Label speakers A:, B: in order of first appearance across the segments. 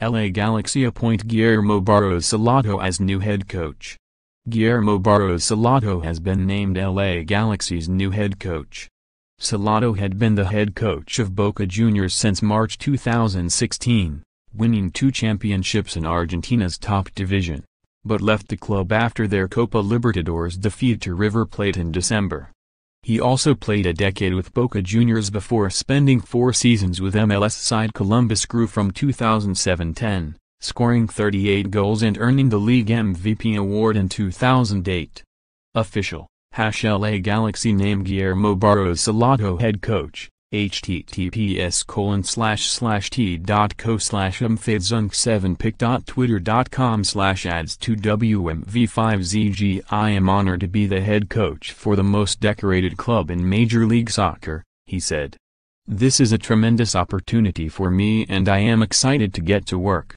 A: LA Galaxy appoint Guillermo Barros Salado as new head coach. Guillermo Barros Salado has been named LA Galaxy's new head coach. Salado had been the head coach of Boca Juniors since March 2016, winning two championships in Argentina's top division, but left the club after their Copa Libertadores defeat to River Plate in December. He also played a decade with Boca Juniors before spending four seasons with MLS side Columbus Crew from 2007-10, scoring 38 goals and earning the league MVP award in 2008. Official, Hash LA Galaxy named Guillermo Barros Salado head coach https colon slash slash t dot co slash umfidzunk 7 pic dot twitter dot com slash ads to WMV5ZG I am honored to be the head coach for the most decorated club in Major League Soccer, he said. This is a tremendous opportunity for me and I am excited to get to work.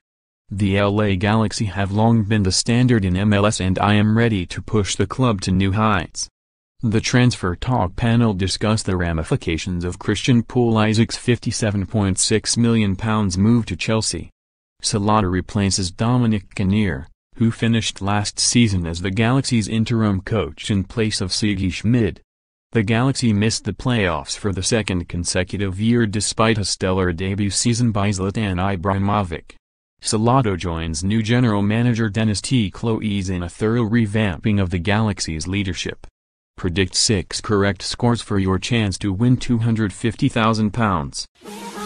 A: The LA Galaxy have long been the standard in MLS and I am ready to push the club to new heights. The Transfer Talk panel discussed the ramifications of Christian Poole Isaac's £57.6 million move to Chelsea. Salata replaces Dominic Kinnear, who finished last season as the Galaxy's interim coach in place of Sigi Schmid. The Galaxy missed the playoffs for the second consecutive year despite a stellar debut season by Zlatan Ibrahimovic. Salado joins new general manager Dennis T. Cloes in a thorough revamping of the Galaxy's leadership. Predict 6 correct scores for your chance to win £250,000.